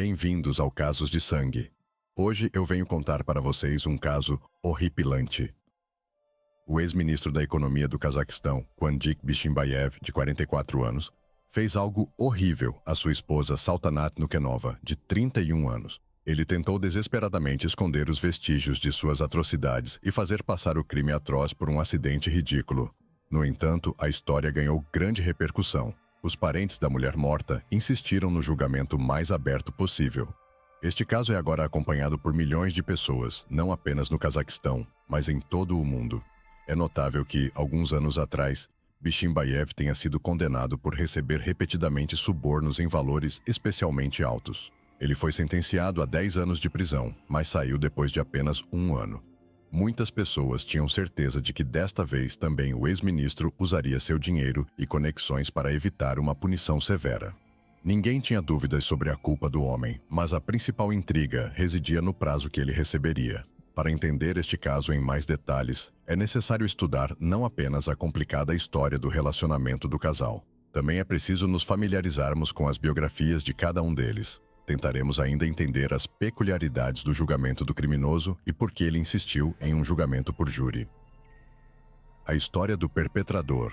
Bem-vindos ao Casos de Sangue. Hoje eu venho contar para vocês um caso horripilante. O ex-ministro da Economia do Cazaquistão, Kwandik Bishimbayev, de 44 anos, fez algo horrível à sua esposa Saltanat Nukenova, de 31 anos. Ele tentou desesperadamente esconder os vestígios de suas atrocidades e fazer passar o crime atroz por um acidente ridículo. No entanto, a história ganhou grande repercussão os parentes da mulher morta insistiram no julgamento mais aberto possível. Este caso é agora acompanhado por milhões de pessoas, não apenas no Cazaquistão, mas em todo o mundo. É notável que, alguns anos atrás, Bishimbaev tenha sido condenado por receber repetidamente subornos em valores especialmente altos. Ele foi sentenciado a 10 anos de prisão, mas saiu depois de apenas um ano. Muitas pessoas tinham certeza de que desta vez também o ex-ministro usaria seu dinheiro e conexões para evitar uma punição severa. Ninguém tinha dúvidas sobre a culpa do homem, mas a principal intriga residia no prazo que ele receberia. Para entender este caso em mais detalhes, é necessário estudar não apenas a complicada história do relacionamento do casal. Também é preciso nos familiarizarmos com as biografias de cada um deles, tentaremos ainda entender as peculiaridades do julgamento do criminoso e por que ele insistiu em um julgamento por júri. A história do perpetrador.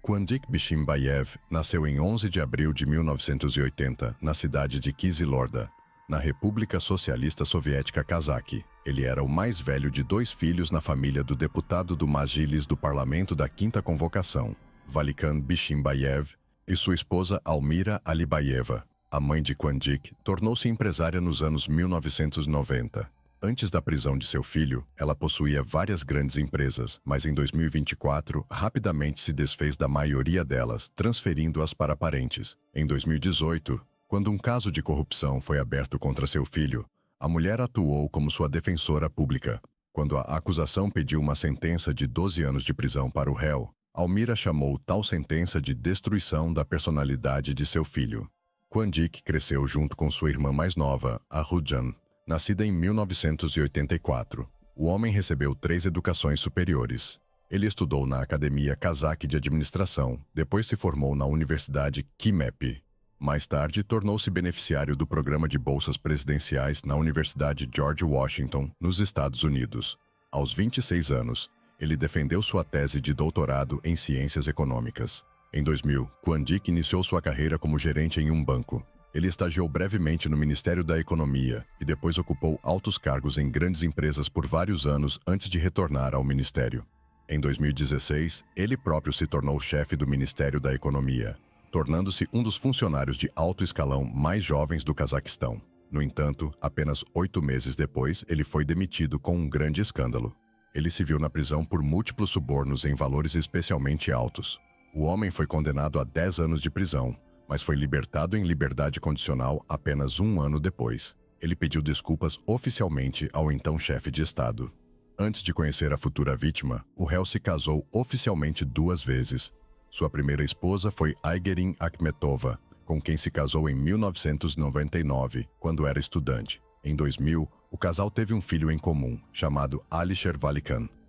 Kwandik Bishimbayev nasceu em 11 de abril de 1980 na cidade de Kizilorda, na República Socialista Soviética Cazaque. Ele era o mais velho de dois filhos na família do deputado do Magilis do parlamento da Quinta Convocação, Valikan Bishimbayev, e sua esposa Almira Alibayeva, a mãe de Kwandik, tornou-se empresária nos anos 1990. Antes da prisão de seu filho, ela possuía várias grandes empresas, mas em 2024 rapidamente se desfez da maioria delas, transferindo-as para parentes. Em 2018, quando um caso de corrupção foi aberto contra seu filho, a mulher atuou como sua defensora pública. Quando a acusação pediu uma sentença de 12 anos de prisão para o réu, Almira chamou tal sentença de destruição da personalidade de seu filho. Quandik cresceu junto com sua irmã mais nova, a Rujan, nascida em 1984. O homem recebeu três educações superiores. Ele estudou na Academia Kazakh de Administração, depois se formou na Universidade Kimep. Mais tarde, tornou-se beneficiário do programa de bolsas presidenciais na Universidade George Washington, nos Estados Unidos. Aos 26 anos, ele defendeu sua tese de doutorado em ciências econômicas. Em 2000, Quan Dick iniciou sua carreira como gerente em um banco. Ele estagiou brevemente no Ministério da Economia e depois ocupou altos cargos em grandes empresas por vários anos antes de retornar ao ministério. Em 2016, ele próprio se tornou chefe do Ministério da Economia, tornando-se um dos funcionários de alto escalão mais jovens do Cazaquistão. No entanto, apenas oito meses depois, ele foi demitido com um grande escândalo. Ele se viu na prisão por múltiplos subornos em valores especialmente altos. O homem foi condenado a 10 anos de prisão, mas foi libertado em liberdade condicional apenas um ano depois. Ele pediu desculpas oficialmente ao então chefe de Estado. Antes de conhecer a futura vítima, o réu se casou oficialmente duas vezes. Sua primeira esposa foi Aigerin Akhmetova, com quem se casou em 1999, quando era estudante. Em 2000, o casal teve um filho em comum, chamado Ali Shervali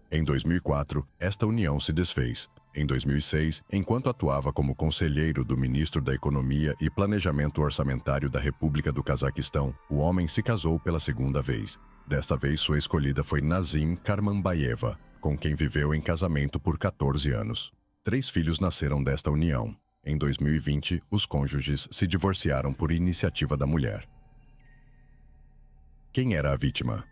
Em 2004, esta união se desfez. Em 2006, enquanto atuava como conselheiro do ministro da Economia e Planejamento Orçamentário da República do Cazaquistão, o homem se casou pela segunda vez. Desta vez, sua escolhida foi Nazim Karmanbayeva, com quem viveu em casamento por 14 anos. Três filhos nasceram desta união. Em 2020, os cônjuges se divorciaram por iniciativa da mulher. Quem era a vítima?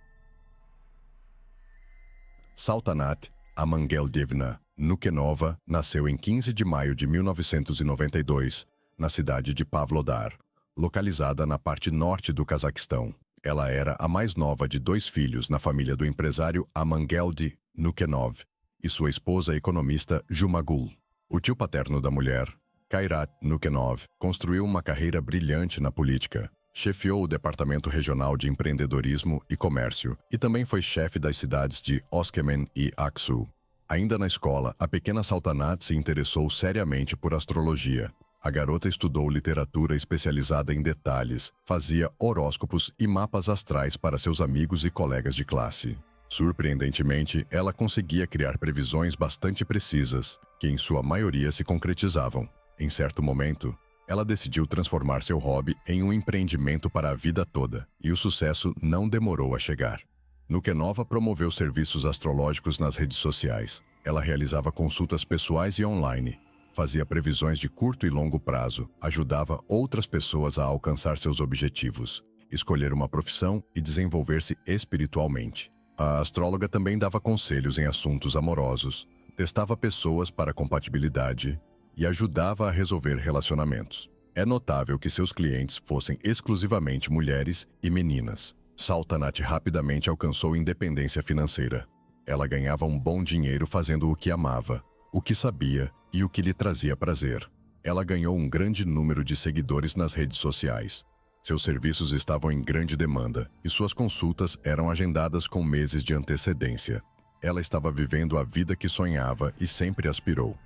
Saltanat Amangeldevna Nukenova nasceu em 15 de maio de 1992, na cidade de Pavlodar, localizada na parte norte do Cazaquistão. Ela era a mais nova de dois filhos na família do empresário Amangeldi Nukenov e sua esposa economista Jumagul. O tio paterno da mulher, Kairat Nukenov, construiu uma carreira brilhante na política, Chefiou o Departamento Regional de Empreendedorismo e Comércio e também foi chefe das cidades de Oskemen e Aksu. Ainda na escola, a pequena Saltanat se interessou seriamente por astrologia. A garota estudou literatura especializada em detalhes, fazia horóscopos e mapas astrais para seus amigos e colegas de classe. Surpreendentemente, ela conseguia criar previsões bastante precisas, que em sua maioria se concretizavam. Em certo momento, ela decidiu transformar seu hobby em um empreendimento para a vida toda, e o sucesso não demorou a chegar. Nukenova promoveu serviços astrológicos nas redes sociais. Ela realizava consultas pessoais e online, fazia previsões de curto e longo prazo, ajudava outras pessoas a alcançar seus objetivos, escolher uma profissão e desenvolver-se espiritualmente. A astróloga também dava conselhos em assuntos amorosos, testava pessoas para compatibilidade, e ajudava a resolver relacionamentos. É notável que seus clientes fossem exclusivamente mulheres e meninas. Saltanat rapidamente alcançou independência financeira. Ela ganhava um bom dinheiro fazendo o que amava, o que sabia e o que lhe trazia prazer. Ela ganhou um grande número de seguidores nas redes sociais. Seus serviços estavam em grande demanda e suas consultas eram agendadas com meses de antecedência. Ela estava vivendo a vida que sonhava e sempre aspirou.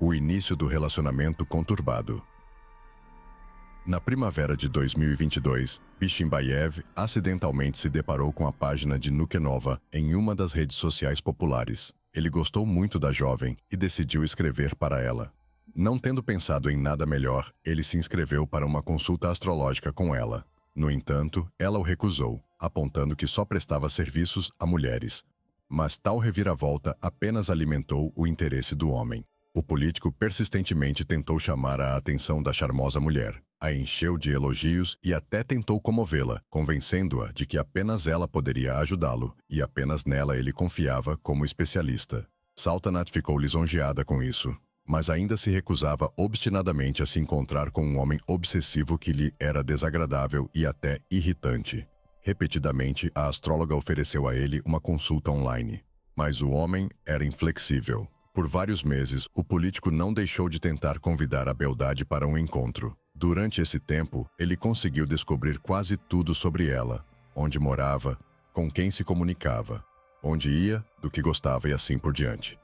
O início do relacionamento conturbado. Na primavera de 2022, Bishimbaev acidentalmente se deparou com a página de Nukenova em uma das redes sociais populares. Ele gostou muito da jovem e decidiu escrever para ela. Não tendo pensado em nada melhor, ele se inscreveu para uma consulta astrológica com ela. No entanto, ela o recusou, apontando que só prestava serviços a mulheres. Mas tal reviravolta apenas alimentou o interesse do homem. O político persistentemente tentou chamar a atenção da charmosa mulher, a encheu de elogios e até tentou comovê-la, convencendo-a de que apenas ela poderia ajudá-lo e apenas nela ele confiava como especialista. Saltanat ficou lisonjeada com isso, mas ainda se recusava obstinadamente a se encontrar com um homem obsessivo que lhe era desagradável e até irritante. Repetidamente, a astróloga ofereceu a ele uma consulta online, mas o homem era inflexível. Por vários meses, o político não deixou de tentar convidar a beldade para um encontro. Durante esse tempo, ele conseguiu descobrir quase tudo sobre ela: onde morava, com quem se comunicava, onde ia, do que gostava e assim por diante.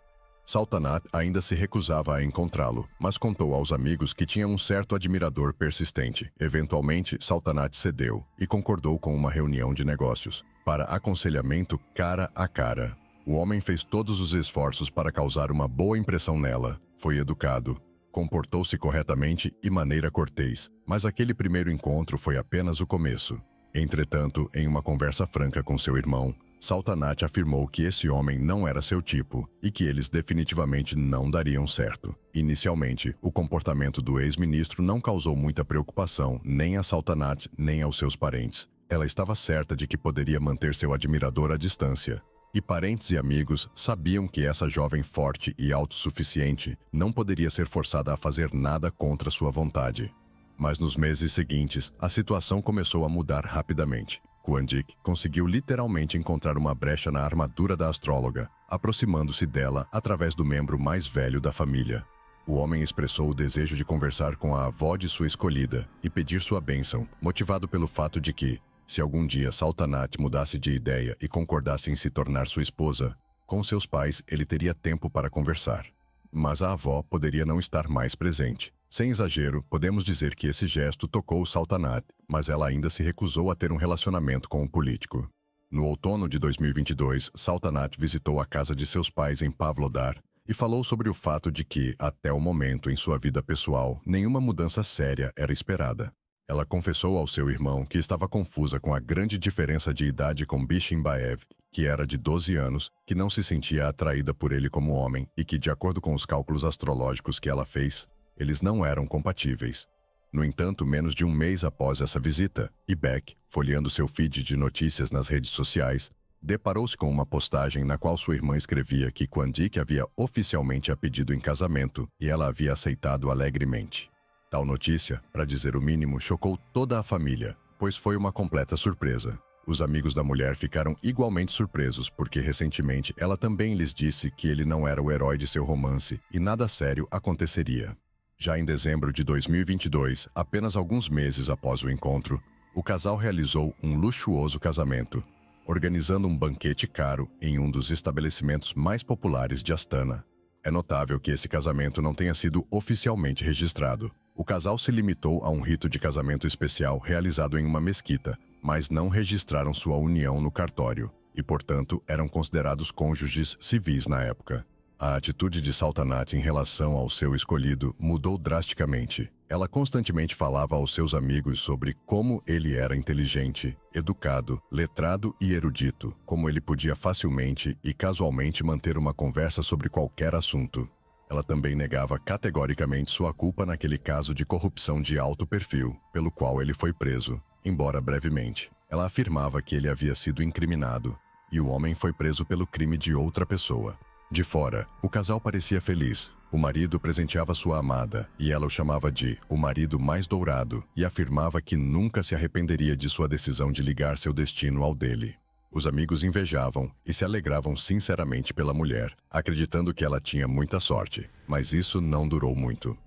Saltanat ainda se recusava a encontrá-lo, mas contou aos amigos que tinha um certo admirador persistente. Eventualmente, Saltanat cedeu e concordou com uma reunião de negócios para aconselhamento cara a cara. O homem fez todos os esforços para causar uma boa impressão nela, foi educado, comportou-se corretamente e maneira cortês, mas aquele primeiro encontro foi apenas o começo. Entretanto, em uma conversa franca com seu irmão, Saltanat afirmou que esse homem não era seu tipo e que eles definitivamente não dariam certo. Inicialmente, o comportamento do ex-ministro não causou muita preocupação nem a Saltanat nem aos seus parentes. Ela estava certa de que poderia manter seu admirador à distância, e parentes e amigos sabiam que essa jovem forte e autossuficiente não poderia ser forçada a fazer nada contra sua vontade. Mas nos meses seguintes, a situação começou a mudar rapidamente. Kuandik conseguiu literalmente encontrar uma brecha na armadura da astróloga, aproximando-se dela através do membro mais velho da família. O homem expressou o desejo de conversar com a avó de sua escolhida e pedir sua bênção, motivado pelo fato de que, se algum dia Saltanat mudasse de ideia e concordasse em se tornar sua esposa, com seus pais ele teria tempo para conversar. Mas a avó poderia não estar mais presente. Sem exagero, podemos dizer que esse gesto tocou Saltanat, mas ela ainda se recusou a ter um relacionamento com o um político. No outono de 2022, Saltanat visitou a casa de seus pais em Pavlodar e falou sobre o fato de que, até o momento em sua vida pessoal, nenhuma mudança séria era esperada. Ela confessou ao seu irmão que estava confusa com a grande diferença de idade com Bishimbaev, que era de 12 anos, que não se sentia atraída por ele como homem e que, de acordo com os cálculos astrológicos que ela fez, eles não eram compatíveis. No entanto, menos de um mês após essa visita, Ibek, folheando seu feed de notícias nas redes sociais, deparou-se com uma postagem na qual sua irmã escrevia que Kwandik havia oficialmente a pedido em casamento e ela havia aceitado alegremente. Tal notícia, para dizer o mínimo, chocou toda a família, pois foi uma completa surpresa. Os amigos da mulher ficaram igualmente surpresos, porque recentemente ela também lhes disse que ele não era o herói de seu romance e nada sério aconteceria. Já em dezembro de 2022, apenas alguns meses após o encontro, o casal realizou um luxuoso casamento, organizando um banquete caro em um dos estabelecimentos mais populares de Astana. É notável que esse casamento não tenha sido oficialmente registrado, o casal se limitou a um rito de casamento especial realizado em uma mesquita, mas não registraram sua união no cartório e, portanto, eram considerados cônjuges civis na época. A atitude de Saltanat em relação ao seu escolhido mudou drasticamente. Ela constantemente falava aos seus amigos sobre como ele era inteligente, educado, letrado e erudito, como ele podia facilmente e casualmente manter uma conversa sobre qualquer assunto. Ela também negava categoricamente sua culpa naquele caso de corrupção de alto perfil, pelo qual ele foi preso, embora brevemente. Ela afirmava que ele havia sido incriminado, e o homem foi preso pelo crime de outra pessoa. De fora, o casal parecia feliz. O marido presenteava sua amada, e ela o chamava de o marido mais dourado, e afirmava que nunca se arrependeria de sua decisão de ligar seu destino ao dele. Os amigos invejavam e se alegravam sinceramente pela mulher, acreditando que ela tinha muita sorte, mas isso não durou muito.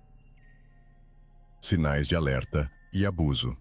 Sinais de alerta e abuso.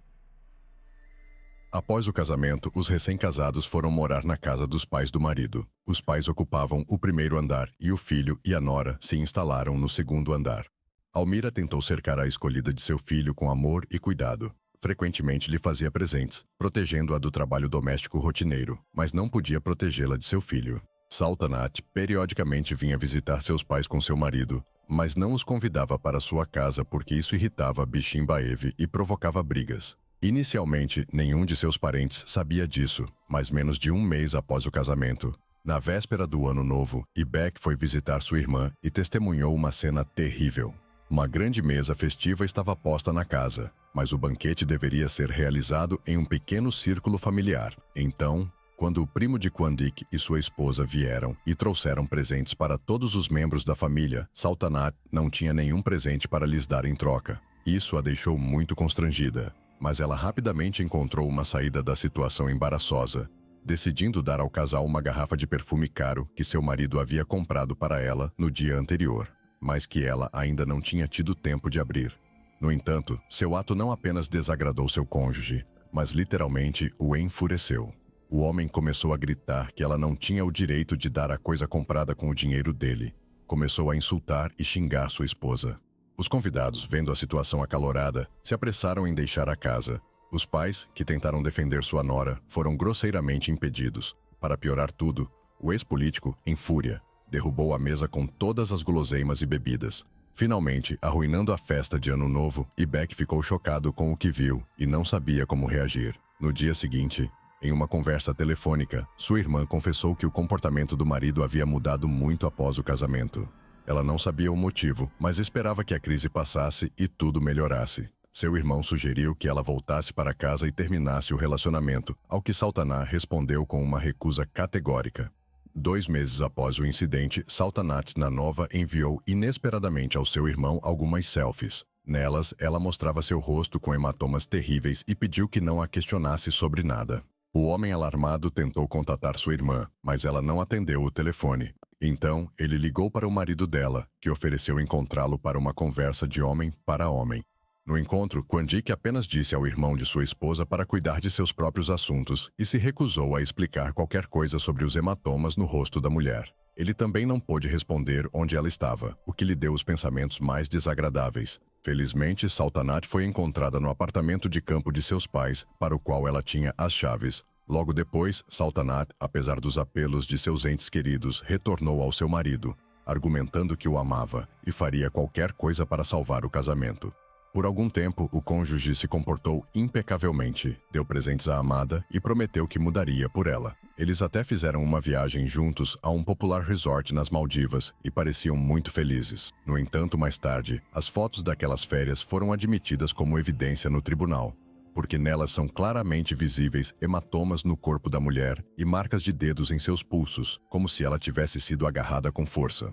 Após o casamento, os recém-casados foram morar na casa dos pais do marido. Os pais ocupavam o primeiro andar e o filho e a nora se instalaram no segundo andar. Almira tentou cercar a escolhida de seu filho com amor e cuidado, frequentemente lhe fazia presentes, protegendo-a do trabalho doméstico rotineiro, mas não podia protegê-la de seu filho. Saltanat periodicamente vinha visitar seus pais com seu marido, mas não os convidava para sua casa porque isso irritava Bishim Baev e provocava brigas. Inicialmente, nenhum de seus parentes sabia disso, mas menos de um mês após o casamento, na véspera do Ano Novo, Ibek foi visitar sua irmã e testemunhou uma cena terrível. Uma grande mesa festiva estava posta na casa, mas o banquete deveria ser realizado em um pequeno círculo familiar. Então, quando o primo de Quandik e sua esposa vieram e trouxeram presentes para todos os membros da família, Saltanat não tinha nenhum presente para lhes dar em troca. Isso a deixou muito constrangida, mas ela rapidamente encontrou uma saída da situação embaraçosa, decidindo dar ao casal uma garrafa de perfume caro que seu marido havia comprado para ela no dia anterior mas que ela ainda não tinha tido tempo de abrir. No entanto, seu ato não apenas desagradou seu cônjuge, mas literalmente o enfureceu. O homem começou a gritar que ela não tinha o direito de dar a coisa comprada com o dinheiro dele. Começou a insultar e xingar sua esposa. Os convidados, vendo a situação acalorada, se apressaram em deixar a casa. Os pais, que tentaram defender sua nora, foram grosseiramente impedidos. Para piorar tudo, o ex-político, em fúria, derrubou a mesa com todas as guloseimas e bebidas, finalmente arruinando a festa de Ano Novo e Beck ficou chocado com o que viu e não sabia como reagir. No dia seguinte, em uma conversa telefônica, sua irmã confessou que o comportamento do marido havia mudado muito após o casamento. Ela não sabia o motivo, mas esperava que a crise passasse e tudo melhorasse. Seu irmão sugeriu que ela voltasse para casa e terminasse o relacionamento, ao que Saltaná respondeu com uma recusa categórica. Dois meses após o incidente, Saltanat nova enviou inesperadamente ao seu irmão algumas selfies. Nelas, ela mostrava seu rosto com hematomas terríveis e pediu que não a questionasse sobre nada. O homem alarmado tentou contatar sua irmã, mas ela não atendeu o telefone. Então, ele ligou para o marido dela, que ofereceu encontrá-lo para uma conversa de homem para homem. No encontro, Quandic apenas disse ao irmão de sua esposa para cuidar de seus próprios assuntos e se recusou a explicar qualquer coisa sobre os hematomas no rosto da mulher. Ele também não pôde responder onde ela estava, o que lhe deu os pensamentos mais desagradáveis. Felizmente, Saltanat foi encontrada no apartamento de campo de seus pais, para o qual ela tinha as chaves. Logo depois, Saltanat, apesar dos apelos de seus entes queridos, retornou ao seu marido, argumentando que o amava e faria qualquer coisa para salvar o casamento. Por algum tempo, o cônjuge se comportou impecavelmente, deu presentes à amada e prometeu que mudaria por ela. Eles até fizeram uma viagem juntos a um popular resort nas Maldivas e pareciam muito felizes. No entanto, mais tarde, as fotos daquelas férias foram admitidas como evidência no tribunal, porque nelas são claramente visíveis hematomas no corpo da mulher e marcas de dedos em seus pulsos, como se ela tivesse sido agarrada com força.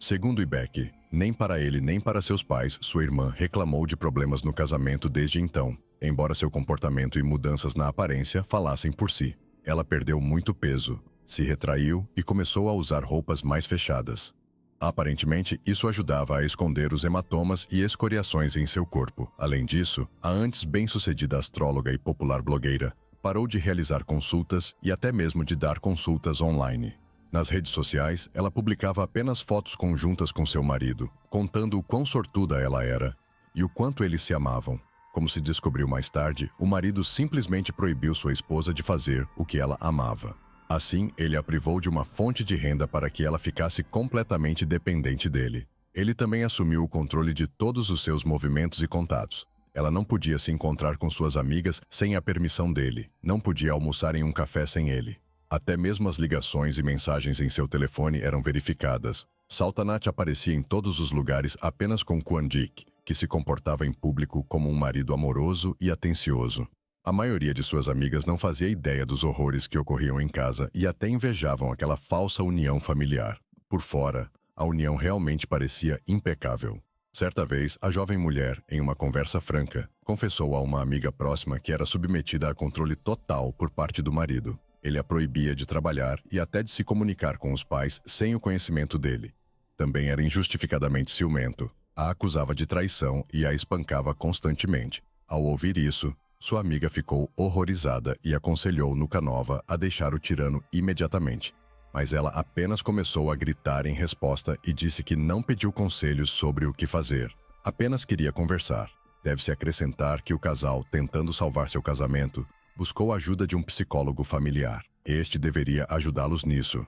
Segundo Ibeck, nem para ele nem para seus pais, sua irmã reclamou de problemas no casamento desde então, embora seu comportamento e mudanças na aparência falassem por si. Ela perdeu muito peso, se retraiu e começou a usar roupas mais fechadas. Aparentemente, isso ajudava a esconder os hematomas e escoriações em seu corpo. Além disso, a antes bem-sucedida astróloga e popular blogueira parou de realizar consultas e até mesmo de dar consultas online. Nas redes sociais, ela publicava apenas fotos conjuntas com seu marido, contando o quão sortuda ela era e o quanto eles se amavam. Como se descobriu mais tarde, o marido simplesmente proibiu sua esposa de fazer o que ela amava. Assim, ele a privou de uma fonte de renda para que ela ficasse completamente dependente dele. Ele também assumiu o controle de todos os seus movimentos e contatos, ela não podia se encontrar com suas amigas sem a permissão dele, não podia almoçar em um café sem ele, até mesmo as ligações e mensagens em seu telefone eram verificadas. Saltanat aparecia em todos os lugares apenas com Quan Dick, que se comportava em público como um marido amoroso e atencioso. A maioria de suas amigas não fazia ideia dos horrores que ocorriam em casa e até invejavam aquela falsa união familiar. Por fora, a união realmente parecia impecável. Certa vez, a jovem mulher, em uma conversa franca, confessou a uma amiga próxima que era submetida a controle total por parte do marido. Ele a proibia de trabalhar e até de se comunicar com os pais sem o conhecimento dele. Também era injustificadamente ciumento, a acusava de traição e a espancava constantemente. Ao ouvir isso, sua amiga ficou horrorizada e aconselhou Nucanova a deixar o tirano imediatamente. Mas ela apenas começou a gritar em resposta e disse que não pediu conselhos sobre o que fazer, apenas queria conversar. Deve-se acrescentar que o casal, tentando salvar seu casamento, buscou a ajuda de um psicólogo familiar. Este deveria ajudá-los nisso.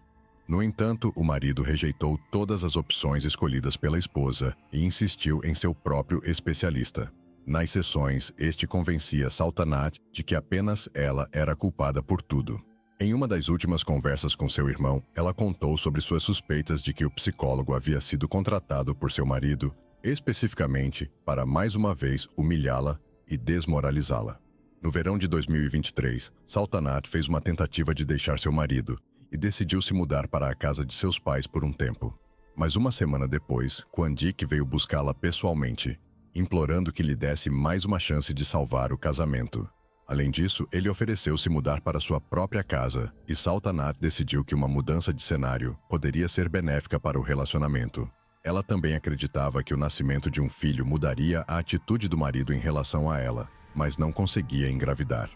No entanto, o marido rejeitou todas as opções escolhidas pela esposa e insistiu em seu próprio especialista. Nas sessões, este convencia Saltanat de que apenas ela era culpada por tudo. Em uma das últimas conversas com seu irmão, ela contou sobre suas suspeitas de que o psicólogo havia sido contratado por seu marido, especificamente para mais uma vez humilhá-la e desmoralizá-la. No verão de 2023, Saltanat fez uma tentativa de deixar seu marido e decidiu se mudar para a casa de seus pais por um tempo. Mas uma semana depois, Kwandik veio buscá-la pessoalmente, implorando que lhe desse mais uma chance de salvar o casamento. Além disso, ele ofereceu se mudar para sua própria casa e Saltanat decidiu que uma mudança de cenário poderia ser benéfica para o relacionamento. Ela também acreditava que o nascimento de um filho mudaria a atitude do marido em relação a ela, mas não conseguia engravidar.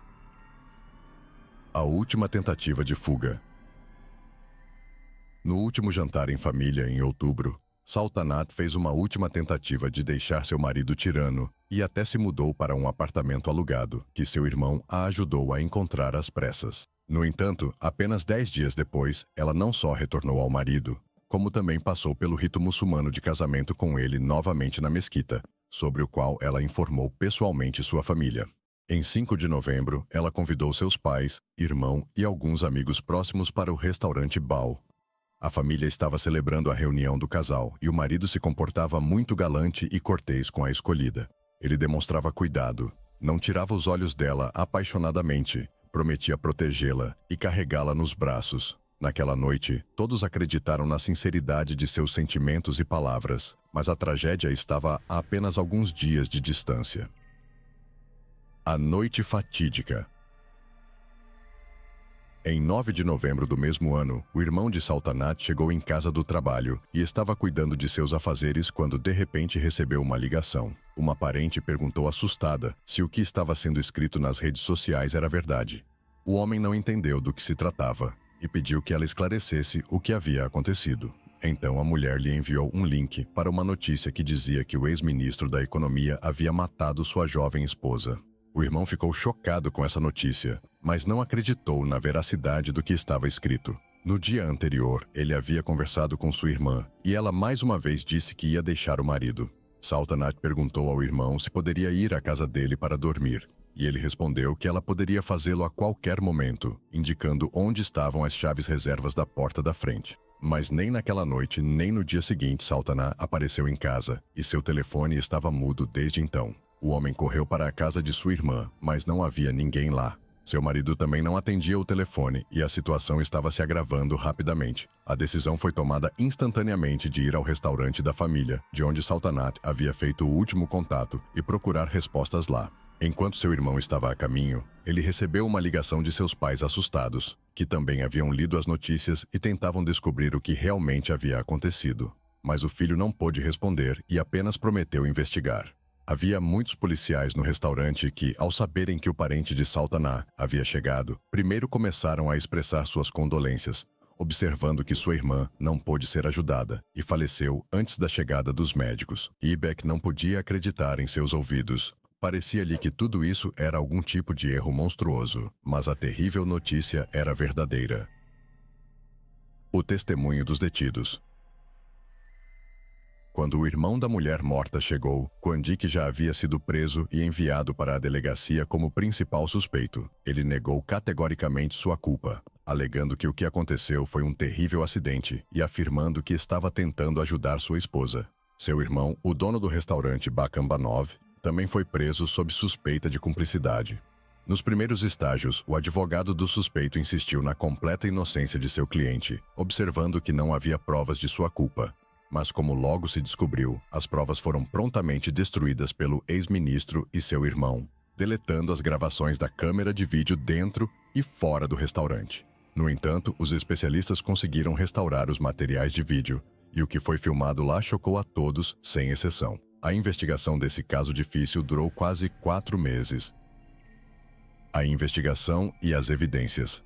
A última tentativa de fuga. No último jantar em família, em outubro, Saltanat fez uma última tentativa de deixar seu marido tirano e até se mudou para um apartamento alugado, que seu irmão a ajudou a encontrar às pressas. No entanto, apenas dez dias depois, ela não só retornou ao marido, como também passou pelo rito muçulmano de casamento com ele novamente na mesquita, sobre o qual ela informou pessoalmente sua família. Em 5 de novembro, ela convidou seus pais, irmão e alguns amigos próximos para o restaurante Bal. A família estava celebrando a reunião do casal e o marido se comportava muito galante e cortês com a escolhida. Ele demonstrava cuidado, não tirava os olhos dela apaixonadamente, prometia protegê-la e carregá-la nos braços. Naquela noite, todos acreditaram na sinceridade de seus sentimentos e palavras mas a tragédia estava a apenas alguns dias de distância. A Noite Fatídica Em 9 de novembro do mesmo ano, o irmão de Saltanat chegou em casa do trabalho e estava cuidando de seus afazeres quando de repente recebeu uma ligação. Uma parente perguntou assustada se o que estava sendo escrito nas redes sociais era verdade. O homem não entendeu do que se tratava e pediu que ela esclarecesse o que havia acontecido. Então a mulher lhe enviou um link para uma notícia que dizia que o ex-ministro da Economia havia matado sua jovem esposa. O irmão ficou chocado com essa notícia, mas não acreditou na veracidade do que estava escrito. No dia anterior, ele havia conversado com sua irmã e ela mais uma vez disse que ia deixar o marido. Saltanat perguntou ao irmão se poderia ir à casa dele para dormir, e ele respondeu que ela poderia fazê-lo a qualquer momento, indicando onde estavam as chaves reservas da porta da frente. Mas nem naquela noite, nem no dia seguinte, Saltana apareceu em casa e seu telefone estava mudo desde então. O homem correu para a casa de sua irmã, mas não havia ninguém lá. Seu marido também não atendia o telefone e a situação estava se agravando rapidamente. A decisão foi tomada instantaneamente de ir ao restaurante da família, de onde Saltanat havia feito o último contato, e procurar respostas lá. Enquanto seu irmão estava a caminho, ele recebeu uma ligação de seus pais assustados, que também haviam lido as notícias e tentavam descobrir o que realmente havia acontecido. Mas o filho não pôde responder e apenas prometeu investigar. Havia muitos policiais no restaurante que, ao saberem que o parente de Saltaná havia chegado, primeiro começaram a expressar suas condolências, observando que sua irmã não pôde ser ajudada e faleceu antes da chegada dos médicos. Ibek não podia acreditar em seus ouvidos. Parecia-lhe que tudo isso era algum tipo de erro monstruoso, mas a terrível notícia era verdadeira. O testemunho dos detidos. Quando o irmão da mulher morta chegou, Kwandik já havia sido preso e enviado para a delegacia como principal suspeito. Ele negou categoricamente sua culpa, alegando que o que aconteceu foi um terrível acidente e afirmando que estava tentando ajudar sua esposa. Seu irmão, o dono do restaurante Bakambanov, também foi preso sob suspeita de cumplicidade. Nos primeiros estágios, o advogado do suspeito insistiu na completa inocência de seu cliente, observando que não havia provas de sua culpa. Mas, como logo se descobriu, as provas foram prontamente destruídas pelo ex-ministro e seu irmão, deletando as gravações da câmera de vídeo dentro e fora do restaurante. No entanto, os especialistas conseguiram restaurar os materiais de vídeo, e o que foi filmado lá chocou a todos, sem exceção. A investigação desse caso difícil durou quase quatro meses. A investigação e as evidências.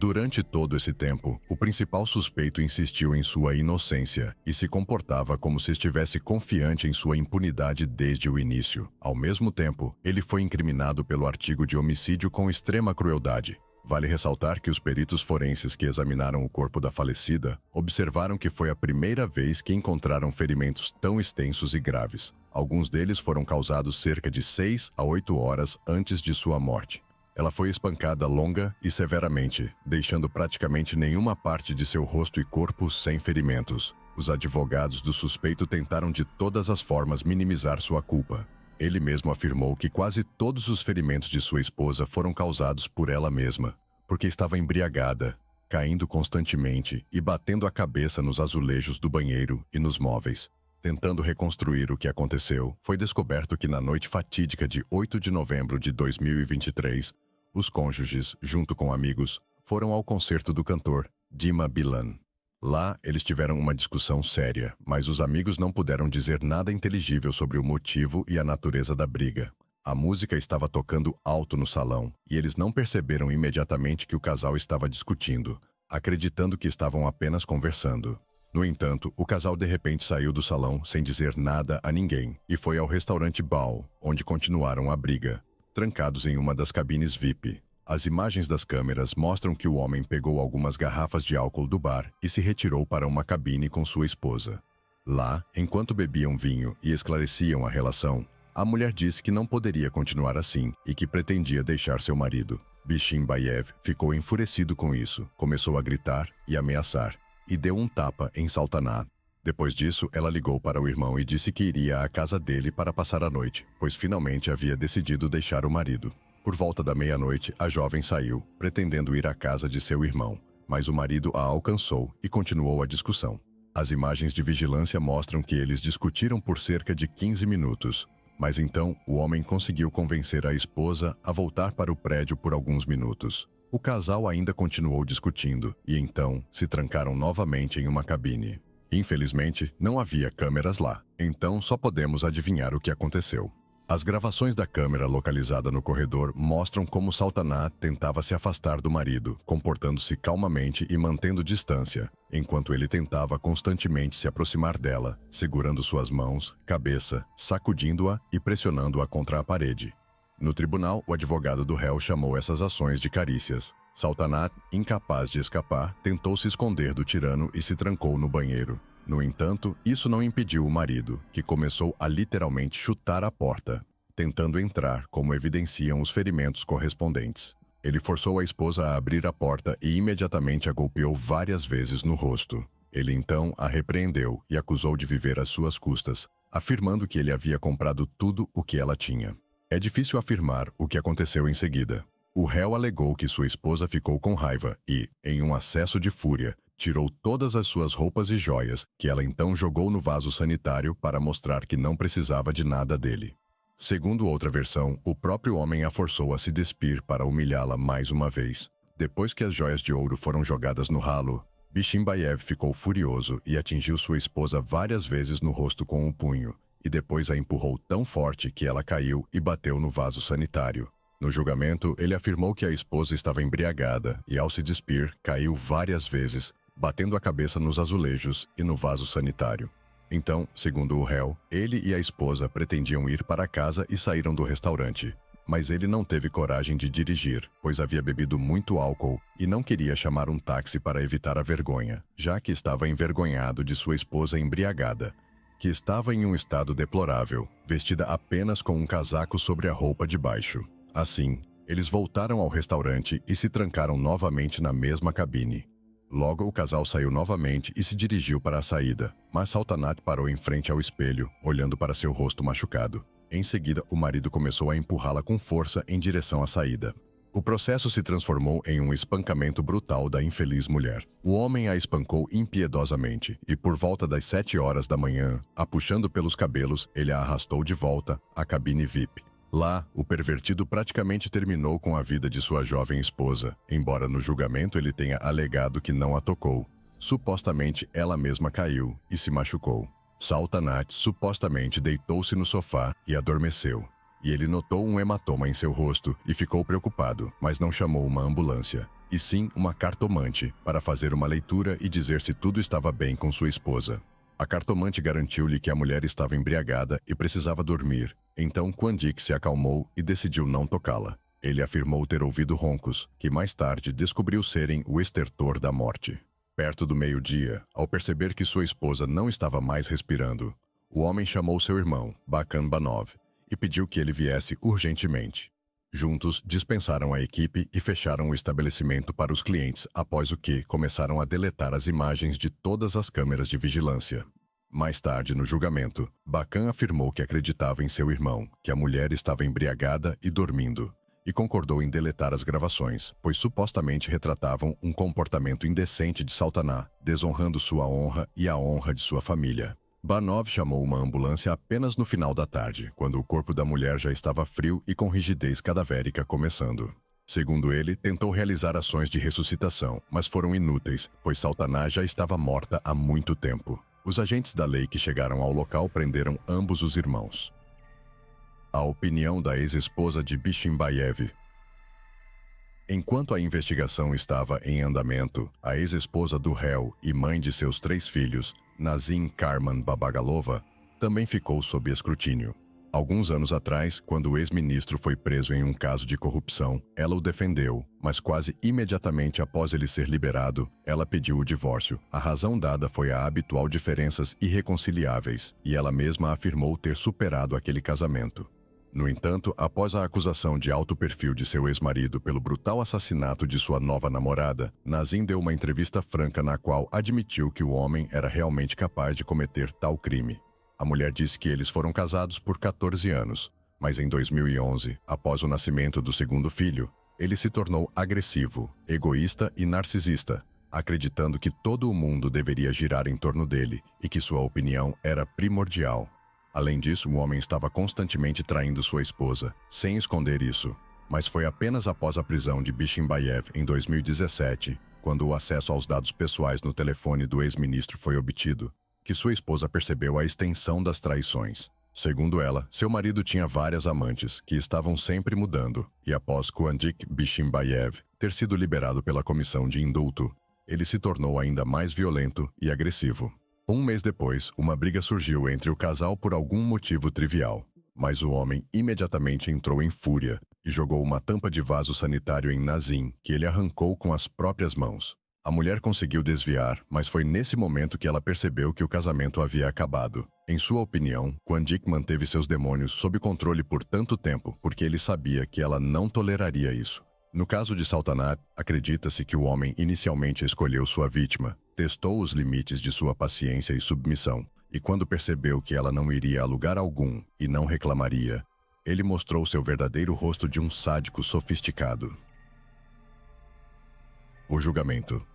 Durante todo esse tempo, o principal suspeito insistiu em sua inocência e se comportava como se estivesse confiante em sua impunidade desde o início. Ao mesmo tempo, ele foi incriminado pelo artigo de homicídio com extrema crueldade, Vale ressaltar que os peritos forenses que examinaram o corpo da falecida observaram que foi a primeira vez que encontraram ferimentos tão extensos e graves. Alguns deles foram causados cerca de 6 a 8 horas antes de sua morte. Ela foi espancada longa e severamente, deixando praticamente nenhuma parte de seu rosto e corpo sem ferimentos. Os advogados do suspeito tentaram de todas as formas minimizar sua culpa, ele mesmo afirmou que quase todos os ferimentos de sua esposa foram causados por ela mesma, porque estava embriagada, caindo constantemente e batendo a cabeça nos azulejos do banheiro e nos móveis. Tentando reconstruir o que aconteceu, foi descoberto que na noite fatídica de 8 de novembro de 2023, os cônjuges, junto com amigos, foram ao concerto do cantor Dima Bilan. Lá, eles tiveram uma discussão séria, mas os amigos não puderam dizer nada inteligível sobre o motivo e a natureza da briga. A música estava tocando alto no salão, e eles não perceberam imediatamente que o casal estava discutindo, acreditando que estavam apenas conversando. No entanto, o casal de repente saiu do salão sem dizer nada a ninguém e foi ao restaurante Bao, onde continuaram a briga, trancados em uma das cabines VIP. As imagens das câmeras mostram que o homem pegou algumas garrafas de álcool do bar e se retirou para uma cabine com sua esposa. Lá, enquanto bebiam vinho e esclareciam a relação, a mulher disse que não poderia continuar assim e que pretendia deixar seu marido. Bishimbaev ficou enfurecido com isso, começou a gritar e ameaçar, e deu um tapa em Saltaná. Depois disso, ela ligou para o irmão e disse que iria à casa dele para passar a noite, pois finalmente havia decidido deixar o marido. Por volta da meia-noite, a jovem saiu, pretendendo ir à casa de seu irmão, mas o marido a alcançou e continuou a discussão. As imagens de vigilância mostram que eles discutiram por cerca de 15 minutos, mas então o homem conseguiu convencer a esposa a voltar para o prédio por alguns minutos. O casal ainda continuou discutindo e então se trancaram novamente em uma cabine. Infelizmente, não havia câmeras lá, então só podemos adivinhar o que aconteceu. As gravações da câmera localizada no corredor mostram como Saltaná tentava se afastar do marido, comportando-se calmamente e mantendo distância, enquanto ele tentava constantemente se aproximar dela, segurando suas mãos, cabeça, sacudindo-a e pressionando-a contra a parede. No tribunal, o advogado do réu chamou essas ações de carícias. Saltanat, incapaz de escapar, tentou se esconder do tirano e se trancou no banheiro. No entanto, isso não impediu o marido, que começou a literalmente chutar a porta, tentando entrar, como evidenciam os ferimentos correspondentes. Ele forçou a esposa a abrir a porta e imediatamente a golpeou várias vezes no rosto. Ele então a repreendeu e acusou de viver às suas custas, afirmando que ele havia comprado tudo o que ela tinha. É difícil afirmar o que aconteceu em seguida. O réu alegou que sua esposa ficou com raiva e, em um acesso de fúria, tirou todas as suas roupas e joias, que ela então jogou no vaso sanitário para mostrar que não precisava de nada dele. Segundo outra versão, o próprio homem a forçou a se despir para humilhá-la mais uma vez. Depois que as joias de ouro foram jogadas no ralo, Bishimbaev ficou furioso e atingiu sua esposa várias vezes no rosto com um punho, e depois a empurrou tão forte que ela caiu e bateu no vaso sanitário. No julgamento, ele afirmou que a esposa estava embriagada e, ao se despir, caiu várias vezes, batendo a cabeça nos azulejos e no vaso sanitário. Então, segundo o réu, ele e a esposa pretendiam ir para casa e saíram do restaurante. Mas ele não teve coragem de dirigir, pois havia bebido muito álcool e não queria chamar um táxi para evitar a vergonha, já que estava envergonhado de sua esposa embriagada, que estava em um estado deplorável, vestida apenas com um casaco sobre a roupa de baixo. Assim, eles voltaram ao restaurante e se trancaram novamente na mesma cabine, Logo, o casal saiu novamente e se dirigiu para a saída, mas Saltanat parou em frente ao espelho, olhando para seu rosto machucado. Em seguida, o marido começou a empurrá-la com força em direção à saída. O processo se transformou em um espancamento brutal da infeliz mulher. O homem a espancou impiedosamente e, por volta das sete horas da manhã, a puxando pelos cabelos, ele a arrastou de volta à cabine VIP. Lá, o pervertido praticamente terminou com a vida de sua jovem esposa, embora no julgamento ele tenha alegado que não a tocou. Supostamente ela mesma caiu e se machucou. Saltanat supostamente deitou-se no sofá e adormeceu. E ele notou um hematoma em seu rosto e ficou preocupado, mas não chamou uma ambulância, e sim uma cartomante, para fazer uma leitura e dizer se tudo estava bem com sua esposa. A cartomante garantiu-lhe que a mulher estava embriagada e precisava dormir, então Quandik se acalmou e decidiu não tocá-la. Ele afirmou ter ouvido roncos, que mais tarde descobriu serem o estertor da morte. Perto do meio-dia, ao perceber que sua esposa não estava mais respirando, o homem chamou seu irmão, Bakan Banov, e pediu que ele viesse urgentemente. Juntos, dispensaram a equipe e fecharam o estabelecimento para os clientes, após o que começaram a deletar as imagens de todas as câmeras de vigilância, mais tarde, no julgamento, Bacan afirmou que acreditava em seu irmão, que a mulher estava embriagada e dormindo, e concordou em deletar as gravações, pois supostamente retratavam um comportamento indecente de Saltaná, desonrando sua honra e a honra de sua família. Banov chamou uma ambulância apenas no final da tarde, quando o corpo da mulher já estava frio e com rigidez cadavérica começando. Segundo ele, tentou realizar ações de ressuscitação, mas foram inúteis, pois Saltaná já estava morta há muito tempo. Os agentes da lei que chegaram ao local prenderam ambos os irmãos. A opinião da ex-esposa de Bishimbaev. Enquanto a investigação estava em andamento, a ex-esposa do réu e mãe de seus três filhos, Nazim Karman Babagalova, também ficou sob escrutínio. Alguns anos atrás, quando o ex-ministro foi preso em um caso de corrupção, ela o defendeu, mas quase imediatamente após ele ser liberado, ela pediu o divórcio. A razão dada foi a habitual diferenças irreconciliáveis, e ela mesma afirmou ter superado aquele casamento. No entanto, após a acusação de alto perfil de seu ex-marido pelo brutal assassinato de sua nova namorada, Nazim deu uma entrevista franca na qual admitiu que o homem era realmente capaz de cometer tal crime. A mulher disse que eles foram casados por 14 anos, mas em 2011, após o nascimento do segundo filho, ele se tornou agressivo, egoísta e narcisista, acreditando que todo o mundo deveria girar em torno dele e que sua opinião era primordial. Além disso, o homem estava constantemente traindo sua esposa, sem esconder isso. Mas foi apenas após a prisão de Bishimbaev em 2017, quando o acesso aos dados pessoais no telefone do ex-ministro foi obtido, que sua esposa percebeu a extensão das traições. Segundo ela, seu marido tinha várias amantes, que estavam sempre mudando, e após Kuandik Bishimbaev ter sido liberado pela comissão de indulto, ele se tornou ainda mais violento e agressivo. Um mês depois, uma briga surgiu entre o casal por algum motivo trivial, mas o homem imediatamente entrou em fúria e jogou uma tampa de vaso sanitário em Nazim, que ele arrancou com as próprias mãos. A mulher conseguiu desviar, mas foi nesse momento que ela percebeu que o casamento havia acabado. Em sua opinião, Quan Dick manteve seus demônios sob controle por tanto tempo porque ele sabia que ela não toleraria isso. No caso de Saltanat, acredita-se que o homem inicialmente escolheu sua vítima, testou os limites de sua paciência e submissão, e quando percebeu que ela não iria a lugar algum e não reclamaria, ele mostrou seu verdadeiro rosto de um sádico sofisticado. O julgamento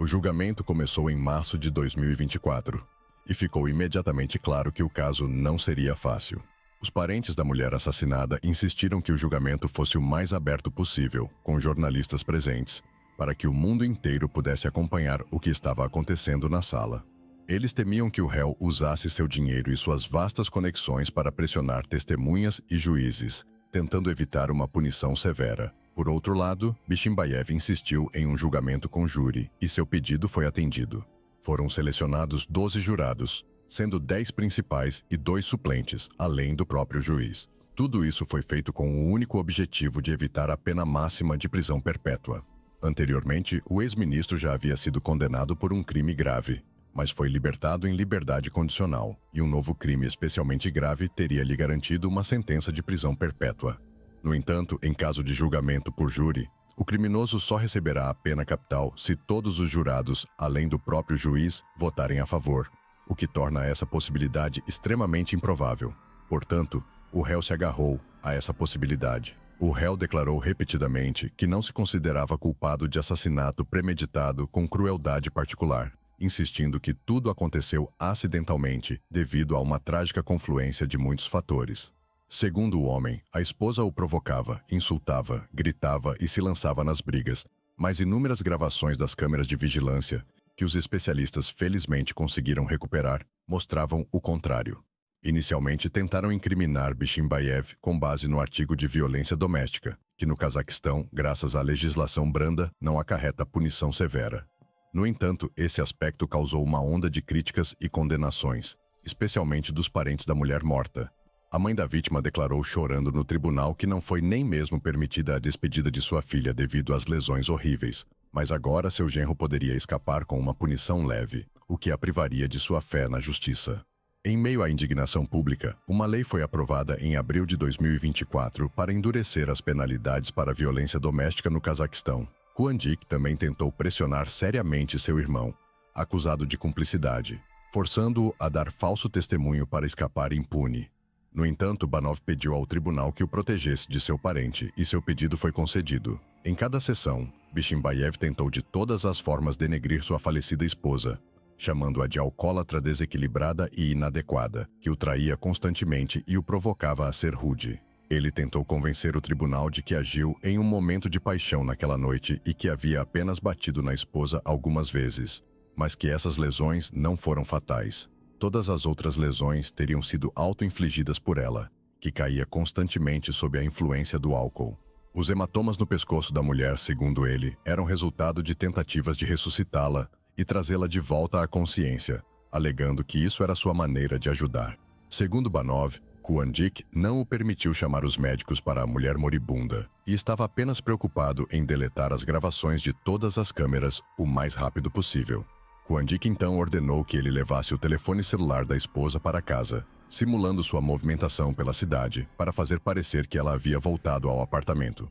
o julgamento começou em março de 2024 e ficou imediatamente claro que o caso não seria fácil. Os parentes da mulher assassinada insistiram que o julgamento fosse o mais aberto possível, com jornalistas presentes, para que o mundo inteiro pudesse acompanhar o que estava acontecendo na sala. Eles temiam que o réu usasse seu dinheiro e suas vastas conexões para pressionar testemunhas e juízes, tentando evitar uma punição severa. Por outro lado, Bishimbaev insistiu em um julgamento com júri e seu pedido foi atendido. Foram selecionados 12 jurados, sendo 10 principais e dois suplentes, além do próprio juiz. Tudo isso foi feito com o único objetivo de evitar a pena máxima de prisão perpétua. Anteriormente, o ex-ministro já havia sido condenado por um crime grave, mas foi libertado em liberdade condicional, e um novo crime especialmente grave teria lhe garantido uma sentença de prisão perpétua. No entanto, em caso de julgamento por júri, o criminoso só receberá a pena capital se todos os jurados, além do próprio juiz, votarem a favor, o que torna essa possibilidade extremamente improvável. Portanto, o réu se agarrou a essa possibilidade. O réu declarou repetidamente que não se considerava culpado de assassinato premeditado com crueldade particular, insistindo que tudo aconteceu acidentalmente devido a uma trágica confluência de muitos fatores. Segundo o homem, a esposa o provocava, insultava, gritava e se lançava nas brigas, mas inúmeras gravações das câmeras de vigilância, que os especialistas felizmente conseguiram recuperar, mostravam o contrário. Inicialmente tentaram incriminar Bishimbaev com base no artigo de violência doméstica, que no Cazaquistão, graças à legislação branda, não acarreta punição severa. No entanto, esse aspecto causou uma onda de críticas e condenações, especialmente dos parentes da mulher morta, a mãe da vítima declarou chorando no tribunal que não foi nem mesmo permitida a despedida de sua filha devido às lesões horríveis, mas agora seu genro poderia escapar com uma punição leve, o que a privaria de sua fé na justiça. Em meio à indignação pública, uma lei foi aprovada em abril de 2024 para endurecer as penalidades para violência doméstica no Cazaquistão. Kuandik também tentou pressionar seriamente seu irmão, acusado de cumplicidade, forçando-o a dar falso testemunho para escapar impune. No entanto, Banov pediu ao tribunal que o protegesse de seu parente e seu pedido foi concedido. Em cada sessão, Bishimbaev tentou de todas as formas denegrir sua falecida esposa, chamando-a de alcoólatra desequilibrada e inadequada, que o traía constantemente e o provocava a ser rude. Ele tentou convencer o tribunal de que agiu em um momento de paixão naquela noite e que havia apenas batido na esposa algumas vezes, mas que essas lesões não foram fatais. Todas as outras lesões teriam sido auto-infligidas por ela, que caía constantemente sob a influência do álcool. Os hematomas no pescoço da mulher, segundo ele, eram resultado de tentativas de ressuscitá-la e trazê-la de volta à consciência, alegando que isso era sua maneira de ajudar. Segundo Banov, Kuandik não o permitiu chamar os médicos para a mulher moribunda e estava apenas preocupado em deletar as gravações de todas as câmeras o mais rápido possível. Kwandik então ordenou que ele levasse o telefone celular da esposa para casa, simulando sua movimentação pela cidade para fazer parecer que ela havia voltado ao apartamento.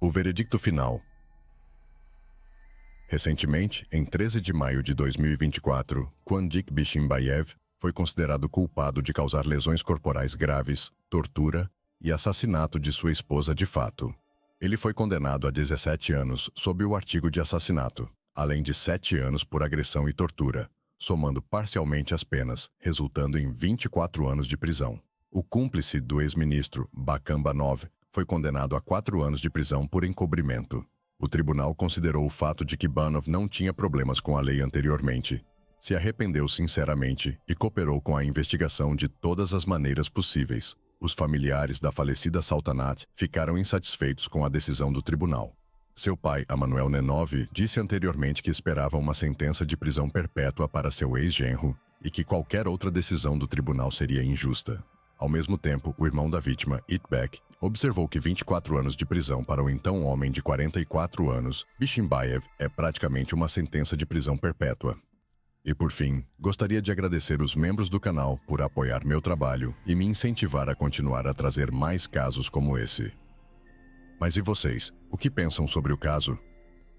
O veredicto final. Recentemente, em 13 de maio de 2024, Kwandik Bishimbaev foi considerado culpado de causar lesões corporais graves, tortura e assassinato de sua esposa de fato. Ele foi condenado a 17 anos sob o artigo de assassinato, além de sete anos por agressão e tortura, somando parcialmente as penas, resultando em 24 anos de prisão. O cúmplice do ex-ministro, Bakamba Nov foi condenado a quatro anos de prisão por encobrimento. O tribunal considerou o fato de que Banov não tinha problemas com a lei anteriormente, se arrependeu sinceramente e cooperou com a investigação de todas as maneiras possíveis. Os familiares da falecida Saltanat ficaram insatisfeitos com a decisão do tribunal. Seu pai, Amanuel Nenove, disse anteriormente que esperava uma sentença de prisão perpétua para seu ex-genro e que qualquer outra decisão do tribunal seria injusta. Ao mesmo tempo, o irmão da vítima, Itbeck, observou que 24 anos de prisão para o então homem de 44 anos, Bishimbaev, é praticamente uma sentença de prisão perpétua. E por fim, gostaria de agradecer os membros do canal por apoiar meu trabalho e me incentivar a continuar a trazer mais casos como esse. Mas e vocês? O que pensam sobre o caso?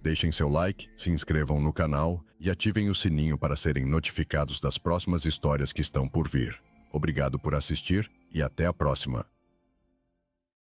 Deixem seu like, se inscrevam no canal e ativem o sininho para serem notificados das próximas histórias que estão por vir. Obrigado por assistir e até a próxima!